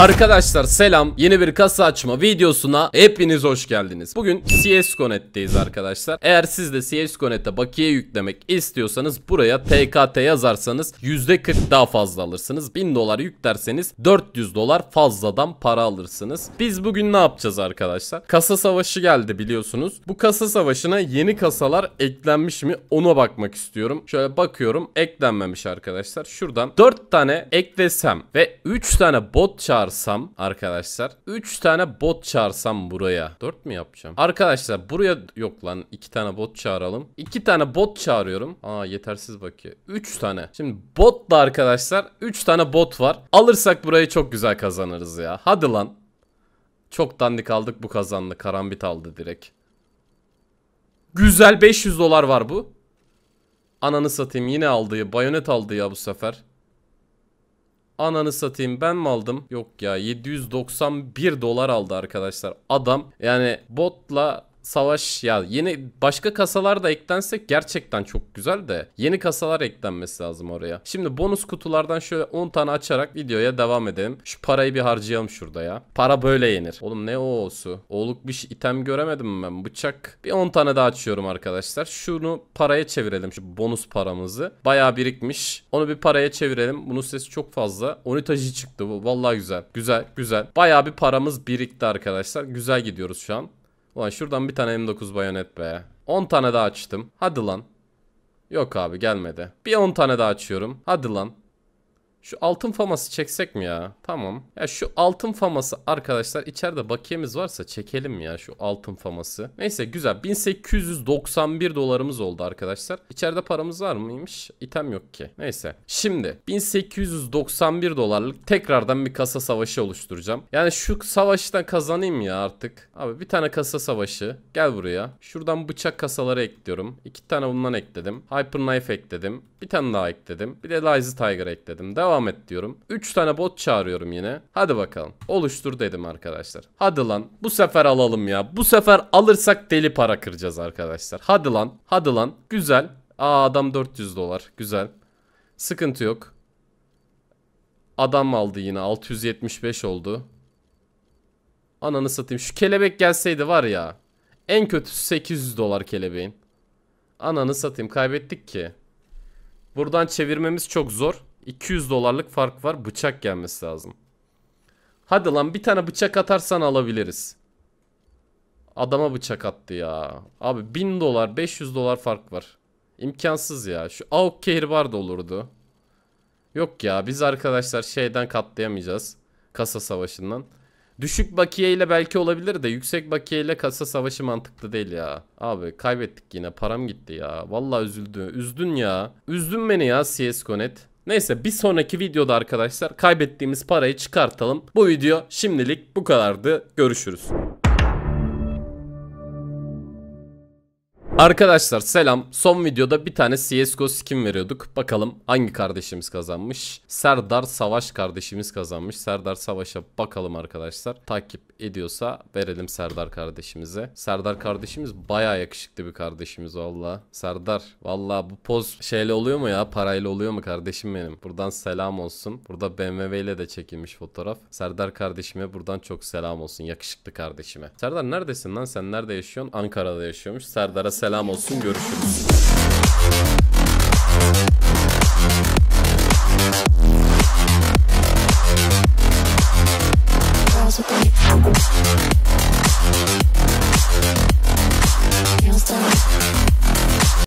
Arkadaşlar selam yeni bir kasa açma videosuna hepiniz hoş geldiniz. Bugün CS.net'teyiz arkadaşlar. Eğer siz de CS.net'e bakiye yüklemek istiyorsanız buraya TKT yazarsanız %40 daha fazla alırsınız. 1000 dolar yüklerseniz 400 dolar fazladan para alırsınız. Biz bugün ne yapacağız arkadaşlar? Kasa savaşı geldi biliyorsunuz. Bu kasa savaşına yeni kasalar eklenmiş mi ona bakmak istiyorum. Şöyle bakıyorum eklenmemiş arkadaşlar. Şuradan 4 tane eklesem ve 3 tane bot çağır çağırsam arkadaşlar. 3 tane bot çağırsam buraya. 4 mü yapacağım? Arkadaşlar buraya yok lan. 2 tane bot çağıralım. 2 tane bot çağırıyorum. Aa yetersiz bakıyor. 3 tane. Şimdi botla arkadaşlar 3 tane bot var. Alırsak burayı çok güzel kazanırız ya. Hadi lan. Çok dandik aldık bu kazandı. Karambit aldı direkt. Güzel 500 dolar var bu. Ananı satayım yine aldı. ya. Bayonet aldı ya bu sefer. Ananı satayım ben mi aldım? Yok ya 791 dolar aldı arkadaşlar. Adam yani botla savaş ya yeni başka kasalar da eklensek gerçekten çok güzel de yeni kasalar eklenmesi lazım oraya. Şimdi bonus kutulardan şöyle 10 tane açarak videoya devam edelim. Şu parayı bir harcayalım şurada ya. Para böyle yenir. Oğlum ne o oğusu? Oğluk bir şey, item göremedim ben. Bıçak. Bir 10 tane daha açıyorum arkadaşlar. Şunu paraya çevirelim şu bonus paramızı. Bayağı birikmiş. Onu bir paraya çevirelim. Bunun sesi çok fazla. Onitajı çıktı bu. Vallahi güzel. Güzel güzel. Bayağı bir paramız birikti arkadaşlar. Güzel gidiyoruz şu an. Ulan şuradan bir tane M9 bayonet be. 10 tane daha açtım. Hadi lan. Yok abi gelmedi. Bir 10 tane daha açıyorum. Hadi lan. Şu altın faması çeksek mi ya? Tamam. Ya şu altın faması arkadaşlar içeride bakiyemiz varsa çekelim ya şu altın faması. Neyse güzel. 1891 dolarımız oldu arkadaşlar. İçeride paramız var mıymış? İtem yok ki. Neyse. Şimdi 1891 dolarlık tekrardan bir kasa savaşı oluşturacağım. Yani şu savaştan kazanayım ya artık. Abi bir tane kasa savaşı. Gel buraya. Şuradan bıçak kasaları ekliyorum. İki tane bundan ekledim. Hyper Knife ekledim. Bir tane daha ekledim. Bir de Lazy Tiger ekledim. Devam Devam et diyorum. 3 tane bot çağırıyorum yine. Hadi bakalım. Oluştur dedim arkadaşlar. Hadi lan. Bu sefer alalım ya. Bu sefer alırsak deli para kıracağız arkadaşlar. Hadi lan. Hadi lan. Güzel. Aa adam 400 dolar. Güzel. Sıkıntı yok. Adam aldı yine. 675 oldu. Ananı satayım. Şu kelebek gelseydi var ya. En kötüsü 800 dolar kelebeğin. Ananı satayım. Kaybettik ki. Buradan çevirmemiz çok zor. 200 dolarlık fark var. Bıçak gelmesi lazım. Hadi lan bir tane bıçak atarsan alabiliriz. Adama bıçak attı ya. Abi 1000 dolar 500 dolar fark var. İmkansız ya. Şu AUK kehribar da olurdu. Yok ya biz arkadaşlar şeyden katlayamayacağız. Kasa savaşından. Düşük bakiye ile belki olabilir de yüksek bakiye ile kasa savaşı mantıklı değil ya. Abi kaybettik yine param gitti ya. Vallahi üzüldü. Üzdün ya. Üzdün beni ya CS Connect. Neyse bir sonraki videoda arkadaşlar kaybettiğimiz parayı çıkartalım. Bu video şimdilik bu kadardı. Görüşürüz. Arkadaşlar selam. Son videoda bir tane CSGO skin veriyorduk. Bakalım hangi kardeşimiz kazanmış? Serdar Savaş kardeşimiz kazanmış. Serdar Savaş'a bakalım arkadaşlar. Takip ediyorsa verelim Serdar kardeşimize. Serdar kardeşimiz baya yakışıklı bir kardeşimiz valla. Serdar valla bu poz şeyle oluyor mu ya? Parayla oluyor mu kardeşim benim? Buradan selam olsun. Burada BMW ile de çekilmiş fotoğraf. Serdar kardeşime buradan çok selam olsun. Yakışıklı kardeşime. Serdar neredesin lan? Sen nerede yaşıyorsun? Ankara'da yaşıyormuş. Serdar'a selam selam olsun. Görüşürüz. Thank you.